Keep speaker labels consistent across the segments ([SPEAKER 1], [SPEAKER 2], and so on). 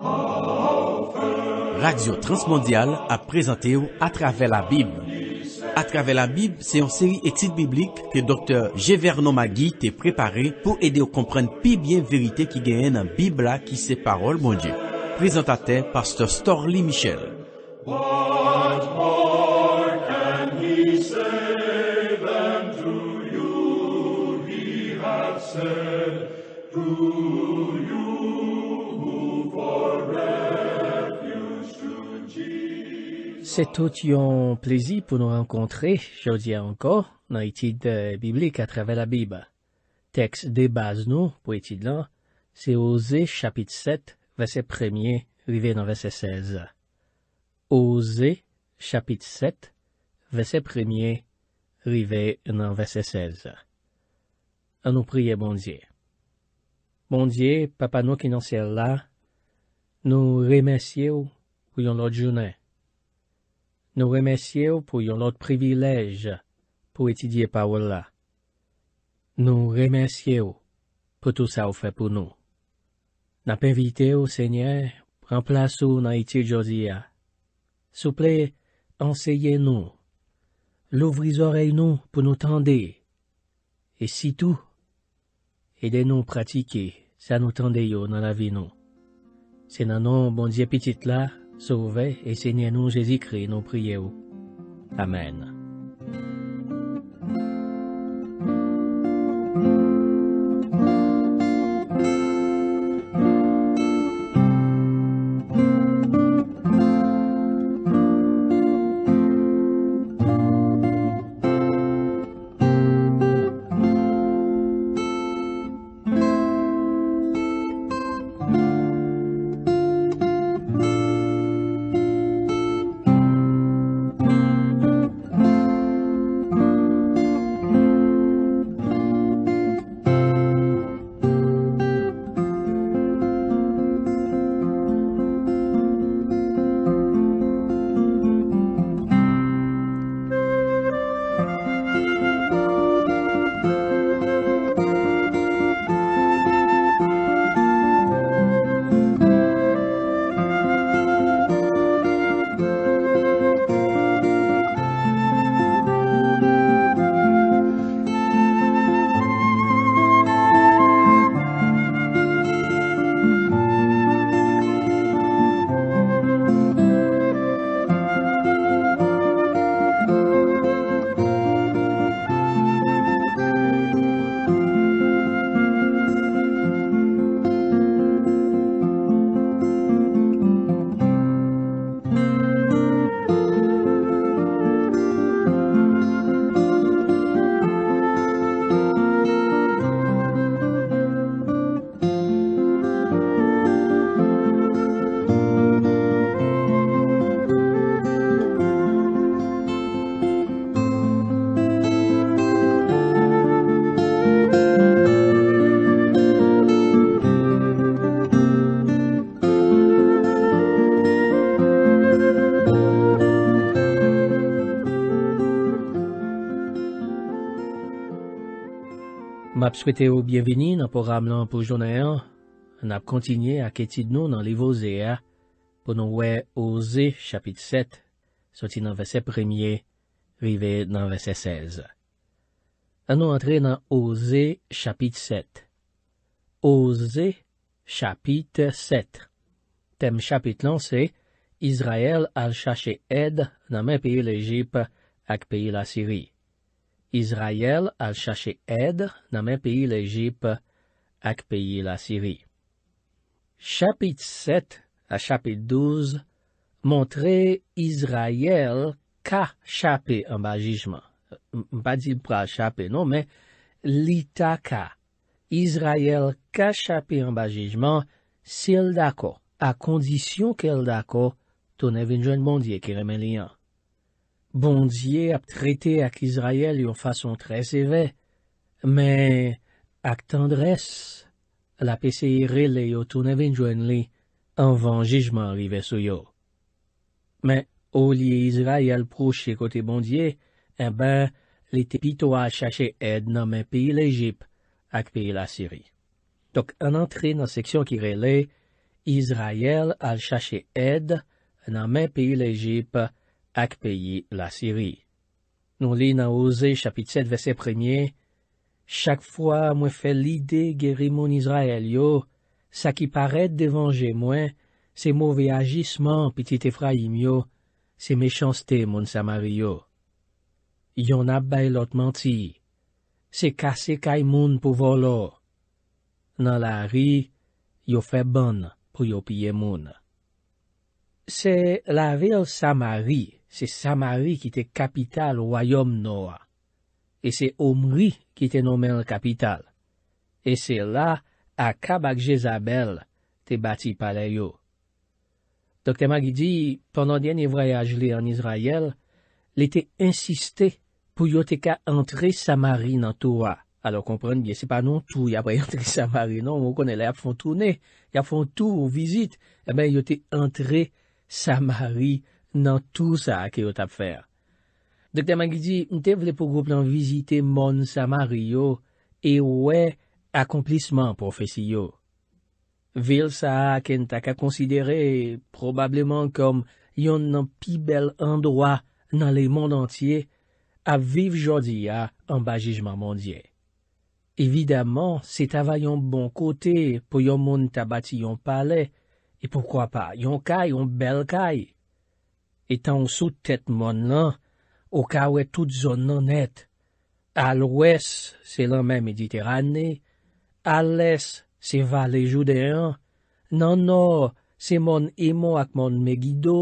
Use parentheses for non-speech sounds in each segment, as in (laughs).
[SPEAKER 1] Radio Transmondial a prezante ou Atrave la Bib Atrave la Bib se yon seri etite biblike ke Dr. Gevernon Magui te prepare pou ede ou komprenne pi bien verite ki genyen an Bib la ki se parol mounje Prezentate Pastor Storlie Michel
[SPEAKER 2] What more can he say than to you he has said to me C'est tout un plaisir pour nous rencontrer, aujourd'hui encore, dans l'étude euh, biblique à travers la Bible. Texte de base, nous, pour l'étude c'est Osée chapitre 7, verset 1er, arrivé dans verset 16. Osée chapitre 7, verset 1er, arrivé dans verset 16. À nous prier, bon Dieu. Bon Dieu, papa nous qui nous sommes là, nous remercions pour notre journée. Nou remersye ou pou yon lot privilej pou etidye pa ou la. Nou remersye ou pou tout sa ou fe pou nou. Nap evite ou, Seigneur, remplas ou nan itil josi ya. Souple, anseye nou. Louvri zorey nou pou nou tende. E sitou, eden nou pratike sa nou tende yo nan la vi nou. Se nan nou, bondye pitit la. Sauvez et Seigneur nous Jésus-Christ, nous prions. Amen. Mab swete ou bienveni nan poram lan pou jone an, nan ap kontinye ak etid nou nan liv ozea pou nou we Oze chapit set, soti nan vese premye, vive nan vese sez. An nou antre nan Oze chapit set. Oze chapit set. Tem chapit lan se, Izrael al chache ed nan men piye lejip ak piye la siri. Izrayel al chache ed nan men peyi l'Ejip ak peyi l'Asiri. Chapit set a chapit douz, montre Izrayel ka chapi an bajijman. Mpa di pral chapi, non, men, li ta ka. Izrayel ka chapi an bajijman, si el dako, a kondisyon ke el dako, ton evin jwen mondye ki remen liyan. Bondye ap trete ak Izrayel yon fason tre seve, men ak tendres, la pese yi rele yo tounevin jwen li, anvan jijman rive sou yo. Men, ou liye Izrayel prouche kote bondye, e eh ben, li te pito al chache ed nan men piye lejip ak piye la siri. Dok, an antre nan seksyon ki rele, Izrayel al chache ed nan men piye lejip ak, ak peyi la siri. Nou li nan oze chapit set vese premyen, chak fwa mwen fe lide geri moun Izrael yo, sa ki paret devanje mwen, se mouve ajisman pitit Efraim yo, se mechanste moun Samari yo. Yon abay lot manti, se kase kay moun pou volo. Nan la ri, yo fe ban pou yo piye moun. Se la vil Samari yo, Se Samari ki te kapital woyom noua. E se Omri ki te nomen l kapital. E se la akabak Jezabel te bati pale yo. Dokte Magidi, pwennon diyen ye voyaj li an Izrayel, li te insisti pou yo te ka antre Samari nan toua. Alo kompran, biye se pa nou tou, ya bay antre Samari nan, moun konen la ap fon toune, ya fon tou ou vizit, ya eh bay yo te antre Samari nan. nan tou sa a ke yo tap fèr. Dr. Magidji, nte vle pou goup nan vizite mon samari yo, e we, akomplisman profesi yo. Vil sa a ke nta ka konsidere, probableman kom yon nan pi bel andwa nan le mond antye, ap viv jodi ya an bajijman mondye. Evidaman, se tava yon bon kote pou yon mon tabati yon pale, e poukwa pa, yon kay, yon bel kay, E tan sou tèt mon lan, ou kawè tout zon nan net. Al wès, se lan men mediterane, al lès, se va le joudéan, nan nor, se mon emo ak mon megido,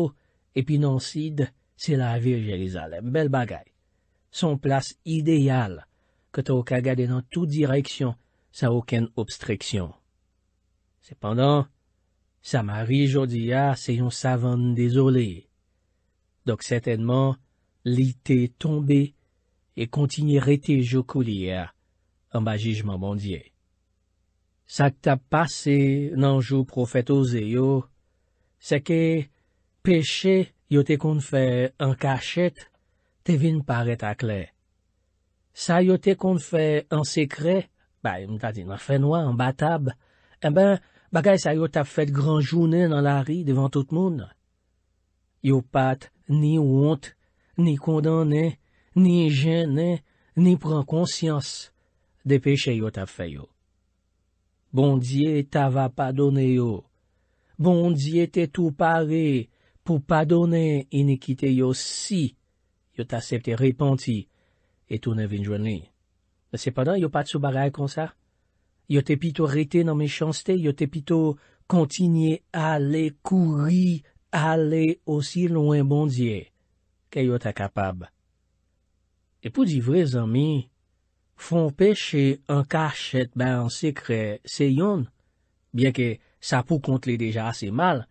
[SPEAKER 2] epi nan sid, se la vir jelizalem. Bel bagay, son plas ideal, kato ou kagade nan tout direksyon, sa ouken obstreksyon. Sependan, sa mari jodi ya se yon savan dezolé. Dok setenman, li te tombe e kontinye rete jo kouli ya an bajijman bondye. Sa k tap pase nan jo profet oze yo, se ke peche yo te konfe an kachet, te vin pare takle. Sa yo te konfe an sekre, bay mta di nan fenwa an batab, e en bay bagay sa yo tap fet gran jounen nan la ri devan tout moun. Yo pate, Ni wont, ni kondonè, ni jènè, ni pran konsyans, depèche yo ta fè yo. Bondye ta va padonè yo. Bondye te tou pare pou padonè inekite yo si yo ta septè repenti etou ne vinjwenè. Mè sepadan yo pat sou bagay kon sa. Yo te pito rete nan mechanste, yo te pito kontinye ale kouri. ale osi louen bondye ke yo ta kapab. E pou di vre zanmi, fon peche an kache et ba an sekre se yon, bien ke sa pou kontle deja ase mal,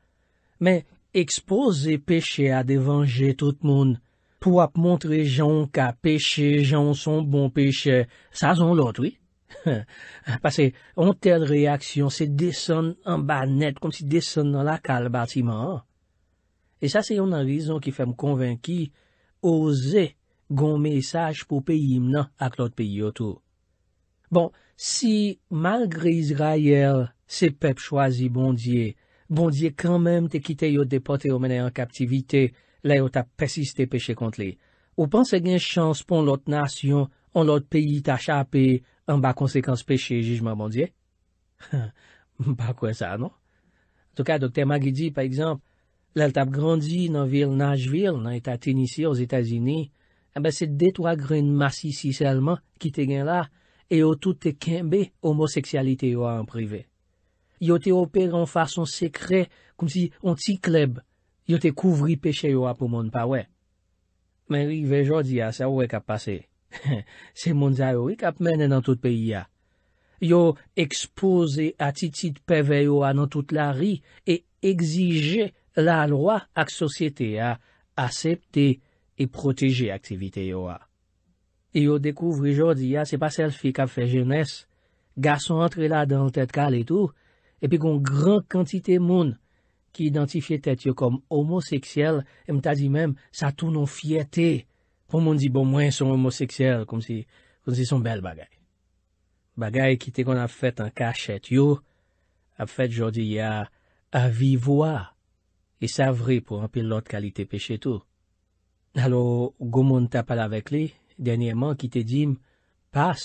[SPEAKER 2] men ekspose peche a devanje tout moun pou ap montre jan ka peche jan son bon peche sa zon lot, oui? (laughs) Pase, an tel reaksyon se deson an ba net kon si deson nan la kal batiman an. E sa se yon nan rizon ki fe m konvenki, oze goun mesaj pou peyi m nan ak lot peyi yo tou. Bon, si malgre Israel se pep chwazi bondye, bondye kanmen te kite yo depote yo menen an kaptivite, la yo ta pesiste peche kontle, ou pan se gen chans pon lot nas yon an lot peyi ta chapi an ba konsekans peche jejman bondye? Ba (laughs) kwen sa, non? En tout ka, Dr. Magidi, pa ekzamp, Lèl tap grandi nan vil Najvil, nan etatinisi yo z Etazini, abe eh se detwa gren masi si selman ki te gen la, e yo tout te kembe homoseksyalite yo an prive. Yo te opere an fason sekre, koum si an ti kleb, yo te kouvri peche yo apou moun pawe. Men ri vejodi a, sa ou e kap pase. (laughs) Se moun zay ou e kap mene nan tout peyi a. Yo ekspose atitit peve yo an an tout la ri, e egzije, la lwa ak sosyete a asepte e proteje aktivite yo a. E yo dekouvri jodi ah, ya, se pa sel fi kap fe jenes, gason antre la dan tet kal etou, epi kon gran kantite moun ki identifiye tet yo kom homoseksyel, e mta di mem, sa tou non fiyete, pou moun di bon mwen son homoseksyel, kom si son bel bagay. Bagay ki te kon ap fet an kachet yo, ap fet jodi ya avivoa E sa vre pou anpil lot kalite peche tou. Alo, goun moun tapal avek li, denye man ki te dim, pas,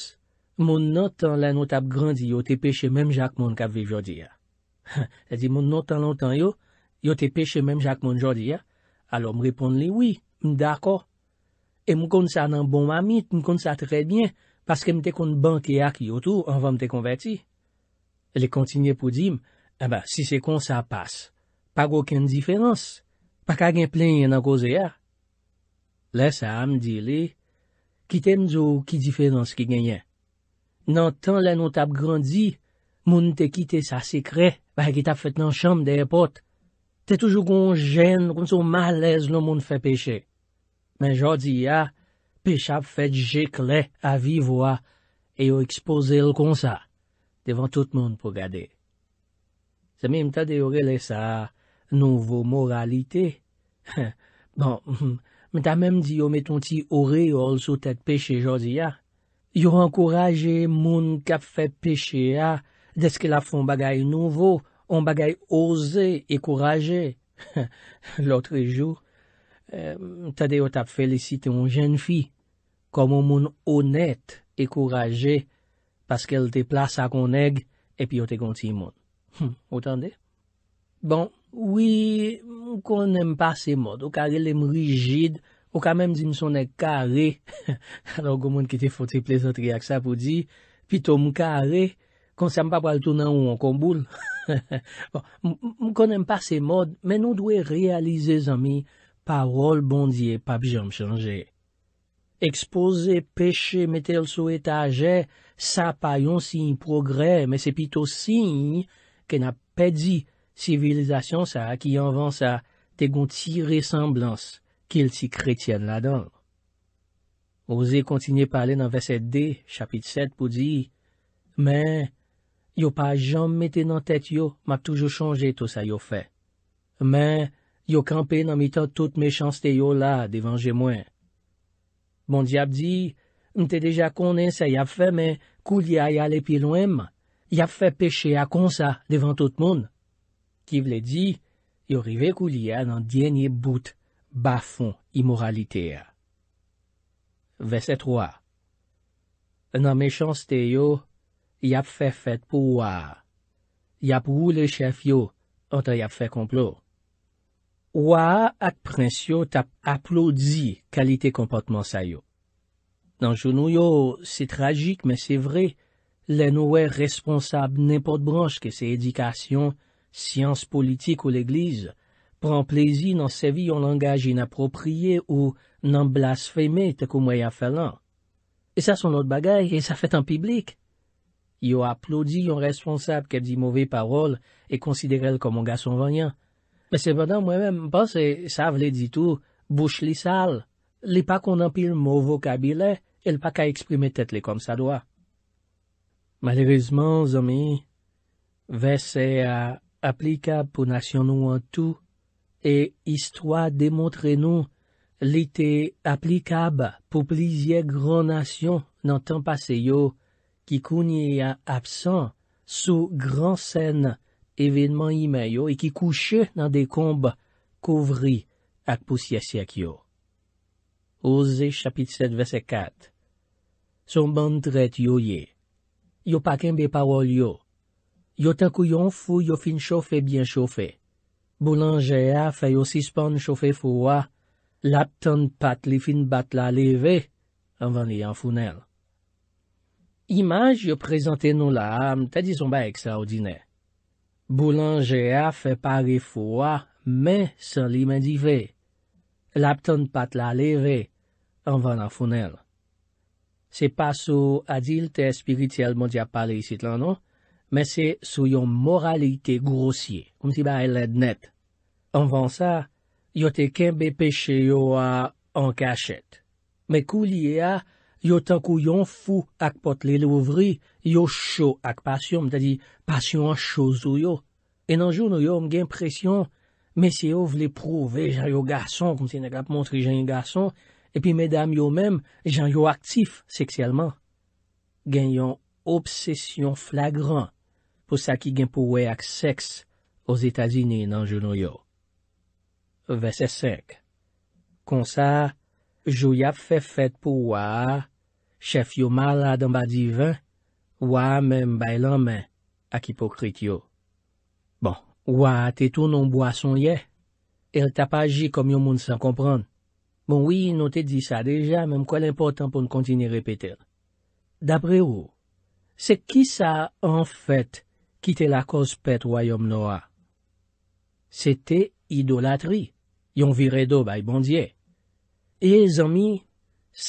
[SPEAKER 2] moun nantan la nou tap grandi yo te peche menm jak moun kap vi jodi ya. (laughs) E di, moun nantan lantan yo, yo te peche menm jak moun jodi ya. Alo, moun repon li, oui, mdakor. E moun kon sa nan bon amit, moun kon sa trebyen, paske mte kon banki aki yo tou, anvan mte konverti. E li kontinye pou dim, eh si se kon sa, pas. pa gwen kwen diferans, pa kagen plen yon an goze ya. Le sa am di li, kite mzou ki diferans ki genyen. Nan tan le nou tap grandi, moun te kite sa sekre, ba ki tap fet nan chanm de epot, te toujou kon jen, kon sou malez loun moun fe peche. Men jodi ya, peche ap fet jek le, avi vwa, e yo expose l kon sa, devan tout moun pou gade. Se mi mta de yo rele sa a, Nouvo moralite. (laughs) Bon, (laughs) mwen ta mèm di yo meton ti ore yo al sou tet peche jodi ya. Yo renkouraje moun kap fe peche ya. Deske la fon bagay nouvo. On bagay oze ekouraje. L'otre (laughs) jou, tade yo tap felisite moun jen fi. Kamo moun onet ekouraje. Paske el te plasa kon neg, epi yo te konti moun. O tan de? Bon, Ouye, m konen pa se mod, ou kare lem rigid, ou kamem di m sonen kare, (laughs) alo gomen ki te fote plezantri ak sa pou di, pito m kare, konsen pa pal tonan ou an konboul. (laughs) Bon, m konen pa se mod, men nou dwe realize zami, parol bondye pa bijan m chanje. Expose peche metel sou etaje, sa payon si yon progre, me se pito si yon, ke na pe di progre. Sivilizasyon sa a ki yon vans a te goun ti resamblans ki l ti kretyen la don. Ose kontinye pale nan ve set de, chapit set pou di, men, yo pa jom mette nan tet yo, map toujou chanje tou sa yo fe. Men, yo kampe nan mitan tout me chans te yo la devan jemwen. Bon diap di, mte deja konen sa yap fe men, kou li a yale pi lwenman, yap fe peche a kon sa devan tout moun. Ki vle di, yo rive kou liya nan djenye bout bafon imoralitea. Vese 3 Nan mechans te yo, yap fe fet pou waa. Yap wou le chef yo, anta yap fe komplo. Waa ak prens yo tap aplodi kalite kompotman sa yo. Nan jounou yo, se tragik men se vre, le nouwe responsab nipot branche ke se edikasyon Siyans politik ou l'egliz, pran plezi nan sevi yon langaj inapropriye ou nan blasfeme te kou mwaya felan. E sa son not bagay, e sa fet an piblik. Yo aplodi yon responsab ke di mouve parol e konsidere l komonga son vanyan. Mwen se vadan mwen mwen panse, sa vle ditou, bouch li sal, li pa konampil mou vokabilè, e l pa ka eksprime tetle kom sa doa. Malerizman, zomi, ve se a... aplikab pou nasyon nou an tou, e histwa demontre nou li te aplikab pou plizye granasyon nan tan pase yo ki kounye a apsan sou gran sen evidman ime yo e ki kouche nan de komb kouvri ak pousye siyak yo. Ose chapit 7, verset 4 Son bandret yo ye, yo paken be parol yo, Yo tenkou yon fou yo fin choufe bien choufe. Boulanje a fe yo sispan choufe fouwa, lap ton pat li fin bat la leve, anvan li anfounel. Imaj yo prezante nou la amte dizon ba ekstra odine. Boulanje a fe pare fouwa, men san li men dive. Lap ton pat la leve, anvan anfounel. Se paso adilte espirityel moun di ap pale isit lan nou, mese sou yon moralite gurosye, koum ti ba elèd net. Anvan sa, yo te kenbe peche yo a an kachet. Me kou liye a, yo tankou yon fou ak potle louvri, yo chou ak pasyon, mtadi, pasyon an chouzou yo. Enanjoun yo yon gen presyon, mese yo vle prouve, jan yo gason, koum ti negap montri jan yon gason, epi medam yo menm, jan yo aktif seksyalman. Gen yon obsesyon flagran pou sa ki gen pou we ak seks ou zetazine nan jounou yo. Vese 5 Kon sa, jou yap fe fet pou waa chef yo malad an ba divan waa menm bay lanmen ak ipokrit yo. Bon, waa te tou non boason ye, el tap aji kom yon moun san kompran. Bon, wii, nou te di sa deja, menm kwa l'impotant pou n kontine repeter. Dapre ou, se ki sa an fet ki te la kospet wayom no a. Se te idolatri, yon vire do bay bondye. E zami,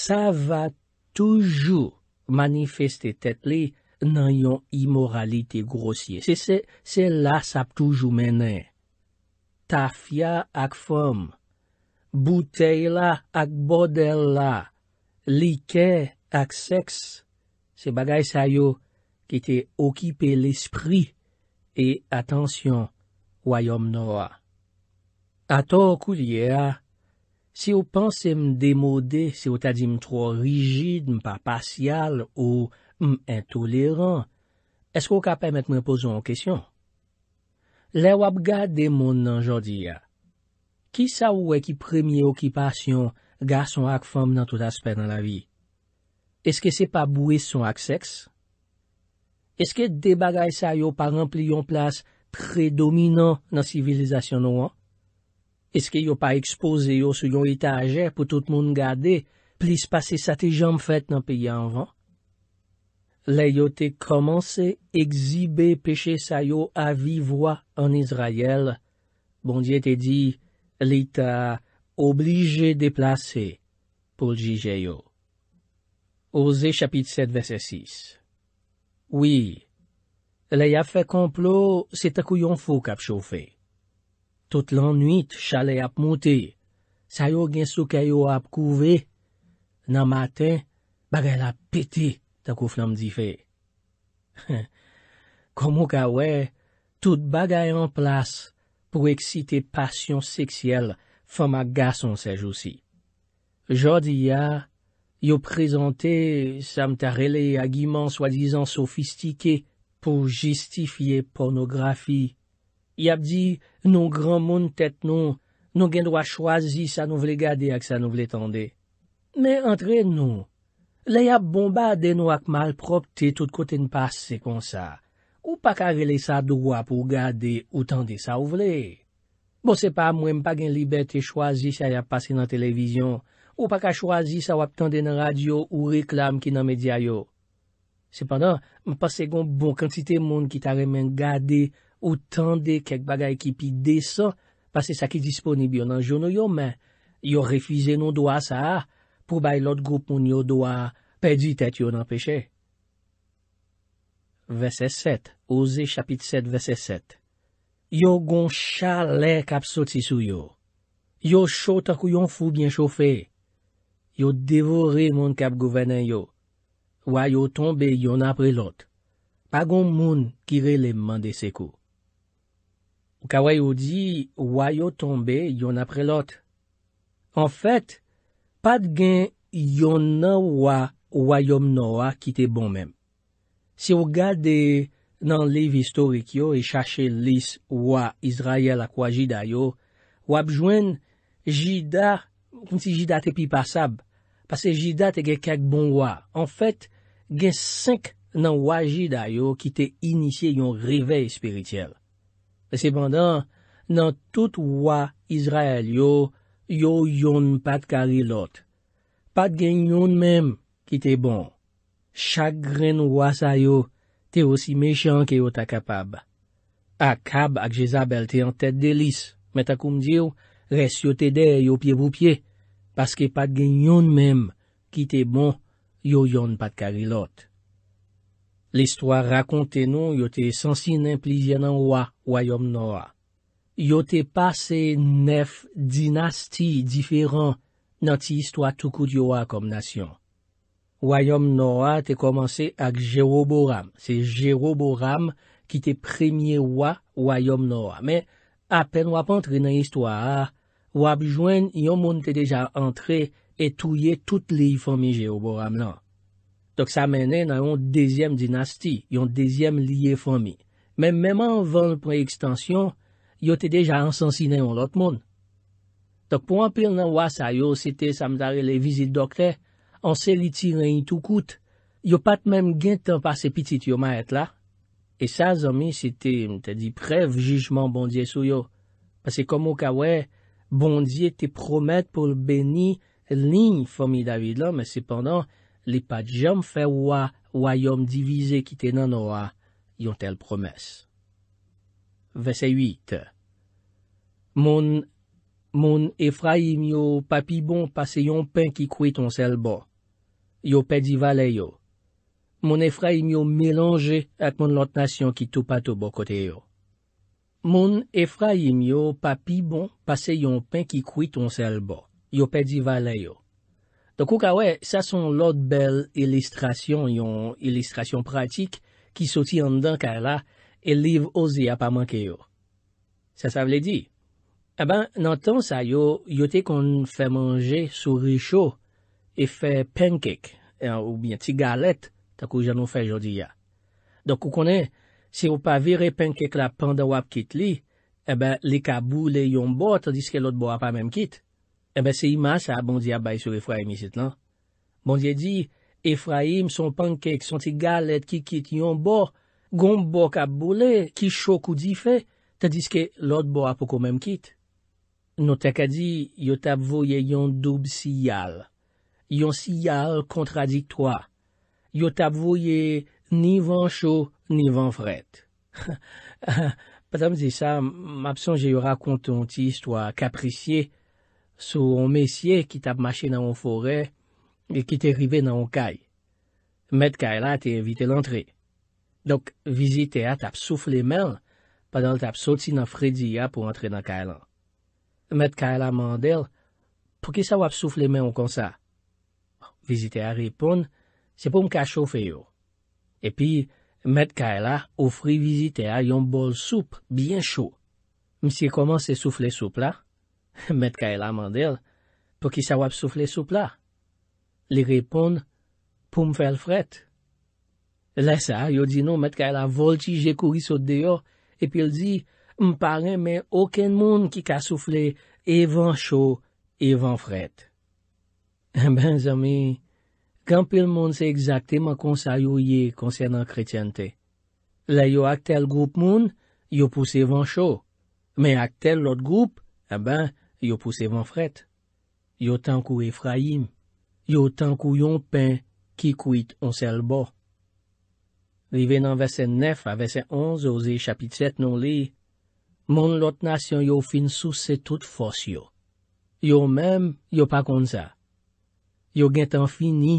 [SPEAKER 2] sa va toujou manifestetet li nan yon imoralite grosye. Se la sap toujou menen. Tafya ak fom, butey la ak bodel la, like ak seks, se bagay sa yo ki te okipe l'esprit e atansyon wayom noua. A to kou liye a, se yo panse m demode, se yo tadim tro rigide, m pa pasyal, ou m entolerant, eskou ka pemet mwen pozon an kesyon? Le wap ga demone nan jodi a. Ki sa wè e ki premye oki pasyon gason ak fom nan tout asper nan la vi? Eske se pa bouye son ak seks? Eske debagay sa yo pa rempli yon plas predominan nan sivilizasyon nou an? Eske yo pa ekspose yo sou yon ita aje pou tout moun gade plis pase sa te jom fet nan piya anvan? Le yo te komanse ekzibe peche sa yo avi vwa an Izrayel, bon diye te di li ta oblije deplase pou jije yo. Ose chapit 7 vese 6 Oui, lè y ap fè konplo se takou yon fok ap chow fè. Tout l'anuit chalè ap moutè, sa yo gen sou kè yo ap kouvè, nan matè bagay la petè takou flam di fè. (laughs) Komou ka wè, tout bagay an plas pou eksite pasyon seksyèl fè ma gason se jousi. Jodi ya... Yo prezante, sa mta rele agiman swadizan sofistike pou jistifiye pornografi. Yap di, nou gran moun tet nou, nou gen dwa chwazi sa nou vle gade ak sa nou vle tende. Me antre nou, le yap bomba denou ak mal prop te tout kote n'pase kon sa. Ou pa ka rele sa dwa pou gade ou tende sa ou vle. Bo se pa, mwen mpa gen libet te chwazi sa yap pase nan televizyon. Ou pa ka chwazi sa wap tande nan radyo ou reklam ki nan medya yo. Sepandan, m pase gon bon kantite moun ki tare men gade ou tande kek bagay ki pi dese, pase sa ki disponib yo nan jouno yo men. Yo refize non doa sa a, pou bay lot group moun yo doa pedi tet yo nan peche. Vese 7, Ose chapit 7, Vese 7 Yo gon chale kap sot si sou yo. Yo chote akou yon fou bien choufei. yo devore moun kap gouvenen yo, wwa yo tombe yon apre lot, pa goun moun kire leman de sekou. Ou kawa yo di, wwa yo tombe yon apre lot. En fèt, pad gen yon nan wwa, wwa yom nou wwa ki te bon men. Si yo gade nan liv istorik yo, e chache lis wwa Izrayel akwa jida yo, wwa bjwen jida, moun si jida te pi pasab, Pase jida te gen kak bon wak. En fèt, gen sèk nan wajida yo ki te inisye yon rivey spirityel. E sepandan, nan tout wak Izrael yo, yo yon pat kari lot. Pat gen yon menm ki te bon. Chagren wasa yo, te osi mechan ki yo ta kapab. Akab ak Jezabel te an tèt delis, men ta koum diyo, res yo te de yo pye bou pye. paske pat gen yon menm ki te bon yo yon pat kari lot. L'histoire rakonte nou yo te sensi nan plizye nan wak wayom noa. Yo te pase nef dinasti diferan nan ti istwa toukout yo wak kom nasyon. Wayom noa te komanse ak Jerobo Ram. Se Jerobo Ram ki te premye wak wayom noa. Men apen wap antre nan istwa a, wapjwen yon moun te deja antre etouye tout liye fomi Jeoboram lan. Tok sa menen nan yon dezyem dinasti, yon dezyem liye fomi. Men menman van pre-ekstansyon, yo te deja ansansine yon lot moun. Tok pou anpil nan wasa yo, se te samdare le vizit do kre, anse li tire yon tou kout, yo pat menm gen tan pa se pitit yon ma et la. E sa zomi se te, mte di, prev jujman bondye sou yo. Pase komo ka wey, Bondye te promet pou lbeni lign fomi David lan, me sepandan li pa jom fe wwa wwa yom divize ki te nan wwa yon tel promes. Vese 8 Mon efra im yo papi bon pase yon pen ki kwe ton sel bon. Yo pedi vale yo. Mon efra im yo melange ak mon lot nasyon ki tou pato bo kote yo. Moun Efraim yo pa pi bon pase yon pen ki kwi ton sel bo. Yo pe di vale yo. Dok ou ka we, sa son lot bel ilistrasyon, yon ilistrasyon pratik ki soti an dan ka la, e liv ozi a pa manke yo. Sa sa vle di? E eh ban, nan tan sa yo, yo te kon fè manje souri chou, e fè penkek, eh, ou bien ti galet, takou jan nou fè jodi ya. Dok ou konen... se ou pa vire penkek la pandawap kit li, ebe, li ka boule yon bo, tadiske lot bo ap ap ap mem kit. Ebe, se ima sa, bon di ap bay sou Efraim isit, nan? Bon di e di, Efraim son penkek, son ti galet ki kit yon bo, gon bo ka boule, ki chokou di fe, tadiske lot bo ap ap ap ap mem kit. Non te ka di, yo tab voye yon dub siyal. Yon siyal kontradiktwa. Yo tab voye ni van chou, ni van fred. (laughs) Patam zi sa, m ap son je yo rakon ton ti sto a kaprisye sou on mesye ki tap mache nan ou fore e ki te rive nan ou kay. Met kay la te evite lantre. Dok, vizite a tap soufle men padal tap soti nan frediya pou antre nan kay lan. Met kay la mandel, pou ki sa wap soufle men ou konsa? Vizite a repoun, se pou m kachoufe yo. E pi, Met Kaila oufri vizite a yon bol soupe byen chou. Mse koman se souffle soupla? (laughs) Met Kaila mandel, pou ki sa wap souffle soupla? Li repon, pou m fel fret. Lasa, yo di nou, Met Kaila volti jekouri sou deyo, epil di, m paren men oken moun ki ka souffle evan chou, evan fret. (laughs) Benzami... Kampil moun se ekzakteman konsa yo ye konsen an kretyante. Le yo ak tel goup moun, yo puse van chou. Men ak tel lot goup, e eh ben, yo puse van fret. Yo tankou Efraim. Yo tankou yon pen ki kwit onsel bo. Li ven an vese 9 a vese 11 oze chapit set non li. Moun lot nasyon yo fin sou se tout fos yo. Yo menm yo pa konsa. Yo gen tan fini.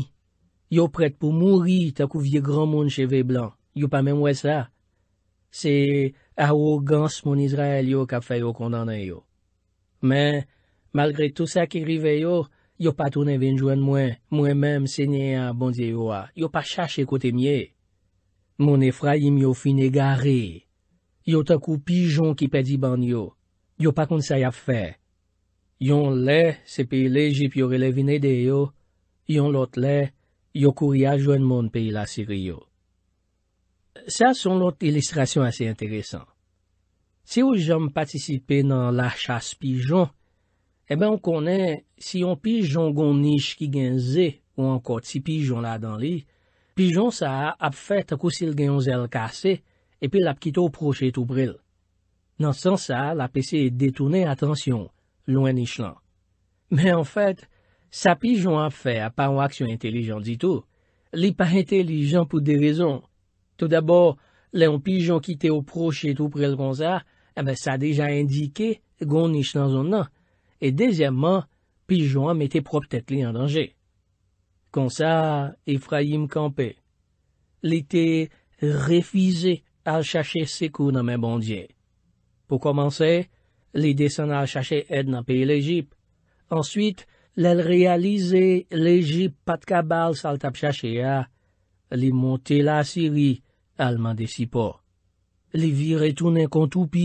[SPEAKER 2] Yo prèt pou mouri takou vie gran moun cheve blan. Yo pa mè mwè sa. Se a ou gans moun Izrael yo kap fè yo kondanè yo. Mè, malgre tout sa ki rive yo, yo pa tonè vinjwen mwen, mwen mèm senye a bondye yo a. Ah. Yo pa chache kote mwen. Moun Efraim yo finè gare. Yo takou pijon ki pedi ban yo. Yo pa kond sa yap fè. Yon lè, se pi lè jip yo rele vinè de yo. Yon lot lè, yo kouriya jwen moun pe ila si riyo. Sa son lot ilistrasyon ase interesan. Se yo jom patisipe nan la chas pijon, ebe an konen si yon pijon goun nish ki gen ze ou an kot si pijon la dan li, pijon sa ap fet akousil gen yon zel kase epi la pkito proche tou bril. Nan san sa, la pe se detounen atansyon, lwen nish lan. Me an fet, Sa pijon a fè a pa an aksyon entelijan di tou. Li pa entelijan pou de rezon. Tout d'abord, le an pijon ki te oproche tou prel kon sa, ebe eh sa deja indike gounish nan zon nan. E dezèmman, pijon a mette prop tet li an danje. Kon sa, Efraim kampe. Li te refize al chache se kou nan men bondye. Po komanse, li desana al chache ed nan peye le jip. Answit, Lèl realize lejip pat kabal sal tap chachea, li monte la siri, alman desipo. Li viretounen kontupi,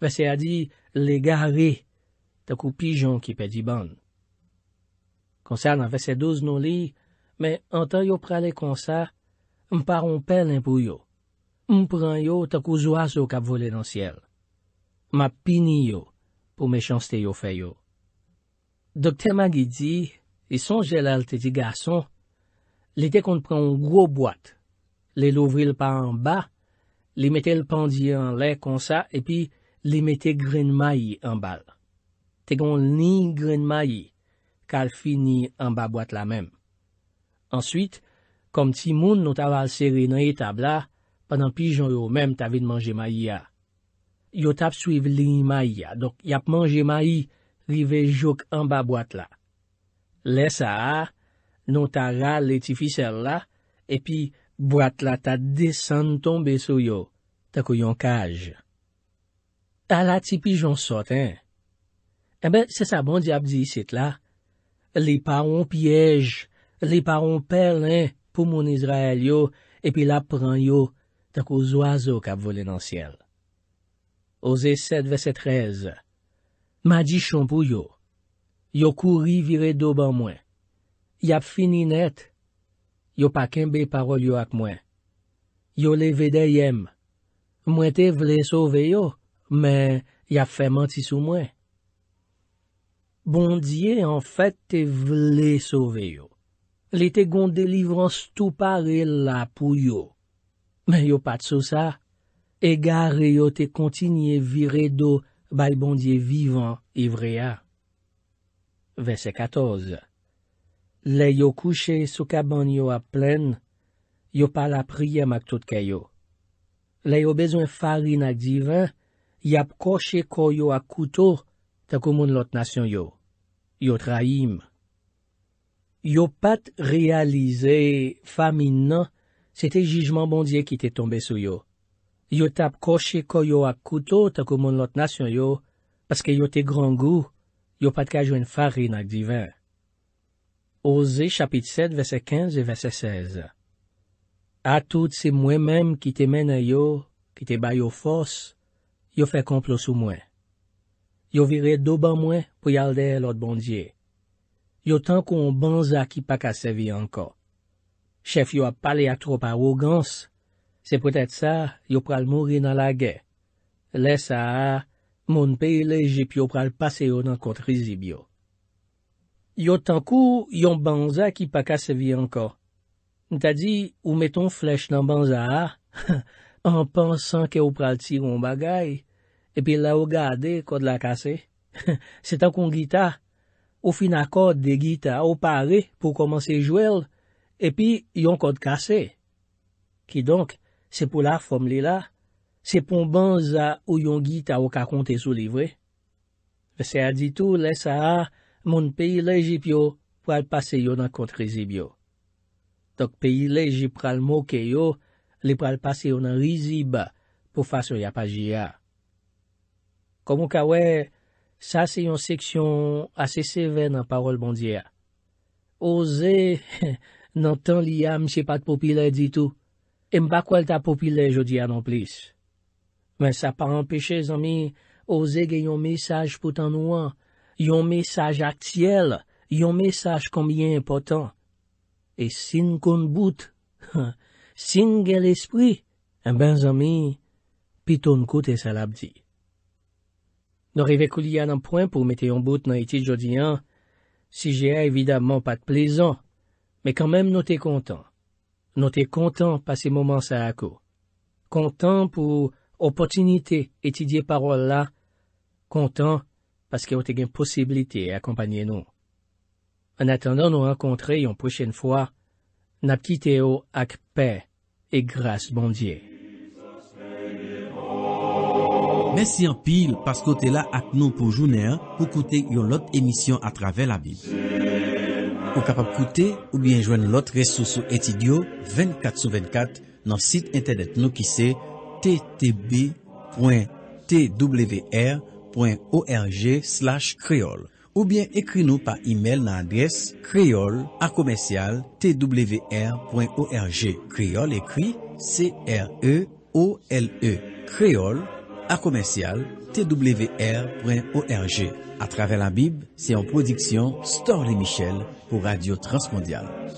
[SPEAKER 2] vese adi, li gare, takou pijon ki pedi ban. Konsa nan vese doz non li, men anta yo prale konsa, mparon pelen pou yo. Mpran yo takou zoazo kap vole nan siel. Ma pini yo pou me chanste yo feyo. Dokte magi e di, li son jelal teti gason, li te kon pre on gro boat, li louvri l pa an ba, li metel pandi an le kon sa, epi li metel gren mayi an bal. Te kon ni gren mayi, kal fini an ba boat la men. Ansyit, kom ti moun nou ta wal seri nan ye tab la, panan pi jan yo men ta vin manje mayi ya. Yo tap sui vli mayi ya, dok yap manje mayi li ve jok an ba boat la. Le sa a, nou ta ra leti fiser la, epi boat la ta desen ton beso yo, tak ou yon kaj. A la ti pijon sot, hein? Ebe, eh se sa bon di ap di isit la, li pa on pyej, li pa on pelen pou moun Izrael yo, epi la pran yo, tak ou zoazo kap volen ansyel. Ose 7 ve se 13, Ma di chon pou yo. Yo kouri vire do ban mwen. Yap fini net. Yo pa kenbe parol yo ak mwen. Yo le vede yem. Mwen te vle sove yo, men yap fe manti sou mwen. Bondye an fèt te vle sove yo. Le te gon delivran stupare la pou yo. Men yo pat sou sa, e gare yo te kontinye vire do man. bay bondye vivan evreya. Vese 14 Le yo kouche soukaban yo ap plen, yo pal ap riyem ak tout ke yo. Le yo bezon farin ak divan, yap kouche kou yo ak koutou, takou moun lot nasyon yo. Yo trahim. Yo pat realize famin nan, se te jijman bondye ki te tombe sou yo. Yo tap koshe koyo ak kouto tako moun lot nasyon yo, paske yo te gran gou, yo pat ka jwen farin ak divan. Ose chapit 7, verse 15, verse 16 A tout se mwen menm ki te mena yo, ki te ba yo fos, yo fe komplo sou mwen. Yo vire do ban mwen pou yalde lot bondye. Yo tan kon ban za ki pak a sevi anko. Chef yo ap pale a trop arogans, Se pwetet sa, yo pral mouri nan la ge. Le sa, moun pe le je pi yo pral pase yo nan kontri zibyo. Yo tankou, yon banza ki pa kase vi anko. Nta di, ou meton flech nan banza a, (laughs) an pansan ke yo pral tiron bagay, epi la ou gade kode la kase. (laughs) Se tankou gita, ou fina kode de gita ou pare pou komanse jwel, epi yon kode kase. Ki donk, Se pou la fom li la, se pon ban za ou yon gita ou ka konte sou livre. Le se a ditou, le sa a, moun peyi lejip yo, pral pase yo nan kont rezib yo. Tok peyi lejip pral mouke yo, li pral pase yo nan rezib, pou fasyo ya pa jya. Komon ka we, sa se yon seksyon ase seve nan parol bondye a. Oze, nan tan li a, mse pat popi la ditou. E mba kwa lta popile jodi anon plis. Men sa pa anpeche zami, oze gen yon mesaj pou tan ouan, yon mesaj aktiel, yon mesaj konbyen impotant. E sin kon bout, (laughs) sin gen l'espri, en ben zami, pi ton koute salabdi. Non rewekou li an anpwen pou mete yon bout nan iti jodi an, si je a evidabman pat plezan, men kanmem nou te kontan. Nou te kontan pas se mouman sa akou. Kontan pou opotinite etidye parol la. Kontan paske ou te gen posibilite akompanyen nou. An atan dan nou an kontre yon prechen fwa, nap kite ou ak pe et grase bondye.
[SPEAKER 1] Mersi an pil paske ou te la ak nou pou jounen pou koute yon lot emisyon atrave la bib. Ou kapap koute oubyen jwen lot resosyo etidyo 24 sou 24 nan sit internet nou ki se ttb.twr.org slash kreol. Oubyen ekri nou pa imel nan adres kreol akomensyal twr.org kreol ekri cr e o l e kreol. à commercial twr.org. À travers la Bible, c'est en production les Michel pour Radio Transmondiale.